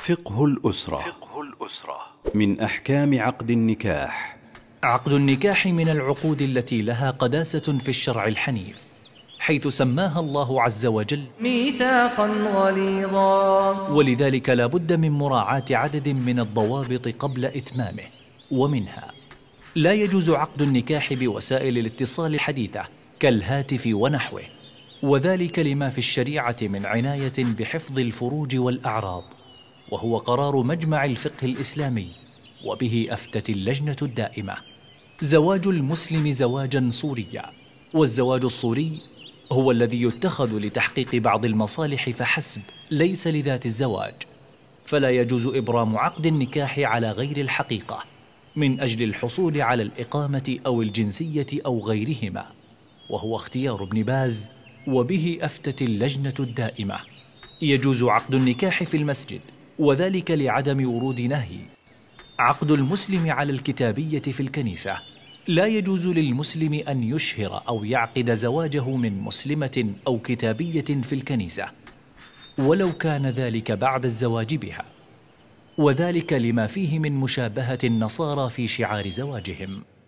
فقه الأسرة فقه الأسرة من أحكام عقد النكاح عقد النكاح من العقود التي لها قداسة في الشرع الحنيف حيث سماها الله عز وجل ميثاقا غليظا ولذلك لا بد من مراعاة عدد من الضوابط قبل إتمامه ومنها لا يجوز عقد النكاح بوسائل الاتصال الحديثة كالهاتف ونحوه وذلك لما في الشريعة من عناية بحفظ الفروج والأعراض وهو قرار مجمع الفقه الاسلامي وبه افتت اللجنه الدائمه زواج المسلم زواجا صوريا والزواج الصوري هو الذي يتخذ لتحقيق بعض المصالح فحسب ليس لذات الزواج فلا يجوز ابرام عقد النكاح على غير الحقيقه من اجل الحصول على الاقامه او الجنسيه او غيرهما وهو اختيار ابن باز وبه افتت اللجنه الدائمه يجوز عقد النكاح في المسجد وذلك لعدم ورود نهي عقد المسلم على الكتابية في الكنيسة لا يجوز للمسلم أن يشهر أو يعقد زواجه من مسلمة أو كتابية في الكنيسة ولو كان ذلك بعد الزواج بها وذلك لما فيه من مشابهة النصارى في شعار زواجهم